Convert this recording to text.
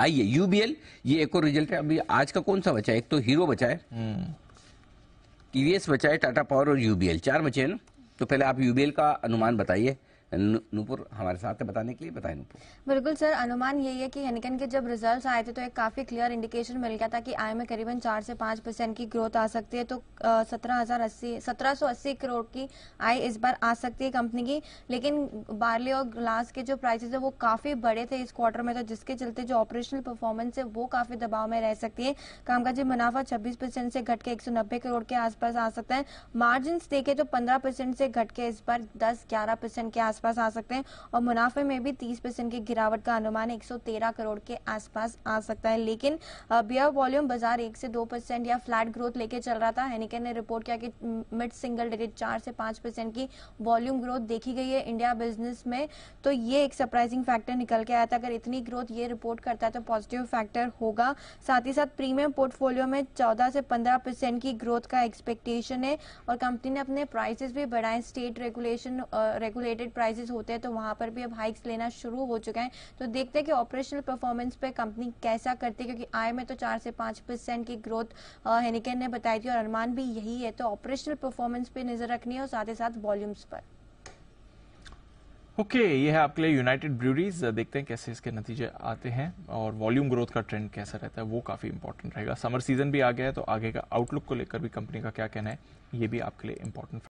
आइए यूबीएल ये एक और रिजल्ट है अभी आज का कौन सा बचा है एक तो हीरो बचा है टीवीएस हम्म। बचा है टाटा पावर और यूबीएल चार बचे हैं ना तो पहले आप यूबीएल का अनुमान बताइए नूपुर हमारे साथ है बताने के लिए बताए नूपुर बिल्कुल सर अनुमान यही है कि हेनिकन के जब रिजल्ट्स आए थे तो एक काफी क्लियर इंडिकेशन मिल गया था कि आय में करीबन चार से पांच परसेंट की ग्रोथ आ सकती है तो सत्रह हजार अस्सी सत्रह सौ अस्सी करोड़ की आय इस बार आ सकती है कंपनी की लेकिन बार्ले और ग्लास के जो प्राइसेज है वो काफी बड़े थे इस क्वार्टर में तो जिसके चलते जो ऑपरेशनल परफॉर्मेंस है वो काफी दबाव में रह सकती है कामकाजी मुनाफा छब्बीस परसेंट से घट के एक करोड़ के आसपास आ सकता है मार्जिन देखे तो पंद्रह परसेंट से घट के इस बार दस ग्यारह परसेंट के आसपास आसपास आ सकते हैं और मुनाफे में भी 30 परसेंट की गिरावट का अनुमान 113 करोड़ के आसपास आ सकता है लेकिन बियर वॉल्यूम बाजार एक से दो परसेंट या फ्लैट ग्रोथ लेके चल रहा था हैनिकन ने रिपोर्ट किया कि मिड सिंगल डिजिट चार से पांच परसेंट की वॉल्यूम ग्रोथ देखी गई है इंडिया बिजनेस में तो ये एक सरप्राइजिंग फैक्टर निकल के आया था अगर इतनी ग्रोथ ये रिपोर्ट करता है तो पॉजिटिव फैक्टर होगा साथ ही साथ प्रीमियम पोर्टफोलियो में चौदह से पंद्रह परसेंट की ग्रोथ का एक्सपेक्टेशन है और कंपनी ने अपने प्राइसेस भी बढ़ाए state regulation regulated price prices होते हैं तो वहां पर भी अब हाइक्स लेना शुरू हो चुके हैं तो देखते हैं कि ऑपरेशनल परफॉर्मेंस पे कंपनी कैसा करती है क्योंकि आय में तो चार से पांच परसेंट की ग्रोथ हेनिकेन ने बताई थी और अनुमान भी यही है तो ऑपरेशनल परफॉर्मेंस पे नजर रखनी है और साथ ही साथ वॉल्यूम्स पर ओके okay, ये है आपके लिए यूनाइटेड ब्रूरीज देखते हैं कैसे इसके नतीजे आते हैं और वॉल्यूम ग्रोथ का ट्रेंड कैसा रहता है वो काफ़ी इंपॉर्टेंट रहेगा समर सीजन भी आ गया है तो आगे का आउटलुक को लेकर भी कंपनी का क्या कहना है ये भी आपके लिए इंपॉर्टेंट